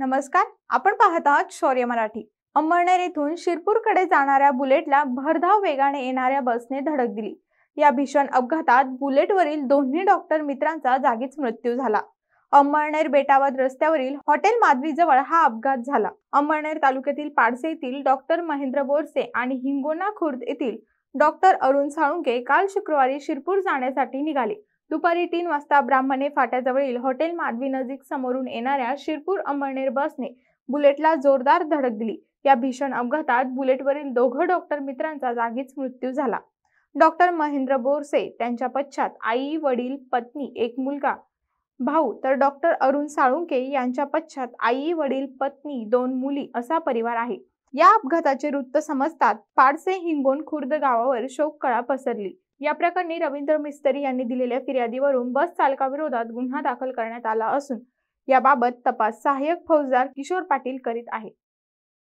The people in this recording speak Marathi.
नमस्कार आपण पाहत आहात शौर्य मराठी अंबळनेर येथून शिरपूरकडे जाणाऱ्या बुलेटला भरधाव वेगाने येणाऱ्या बसने धडक दिली या भीषण अपघातात बुलेटवरील दोन्ही डॉक्टर मित्रांचा जागीच मृत्यू झाला अंबळनेर बेटावर रस्त्यावरील हॉटेल माधवीजवळ जवळ हा अपघात झाला अंबळनेर तालुक्यातील पाडसे येथील डॉक्टर महेंद्र बोरसे आणि हिंगोना खुर्द येथील डॉक्टर अरुण साळुंके काल शुक्रवारी शिरपूर जाण्यासाठी निघाले दुपारी तीन वाजता ब्राह्मणे फाट्याजवळील हॉटेल माधवी नजीक समोरून येणाऱ्या शिरपूर अंबळनेर बसने बुलेटला जोरदार धडक दिली या भीषण अपघातात बुलेटवरील दोघं डॉक्टर मित्रांचा जागीच मृत्यू झाला डॉक्टर महेंद्र बोरसे त्यांच्या पश्चात आई वडील पत्नी एक मुलगा भाऊ तर डॉक्टर अरुण साळुंके यांच्या पश्चात आई वडील पत्नी दोन मुली असा परिवार आहे या अपघाताचे वृत्त समजतात पाडसे हिंगोण खुर्द गावावर शोक शोककळा पसरली या प्रकरणी रवींद्र मिस्त्री यांनी दिलेल्या फिर्यादीवरून बस चालकाविरोधात गुन्हा दाखल करण्यात आला असून याबाबत तपास सहाय्यक फौजदार किशोर पाटील करीत आहे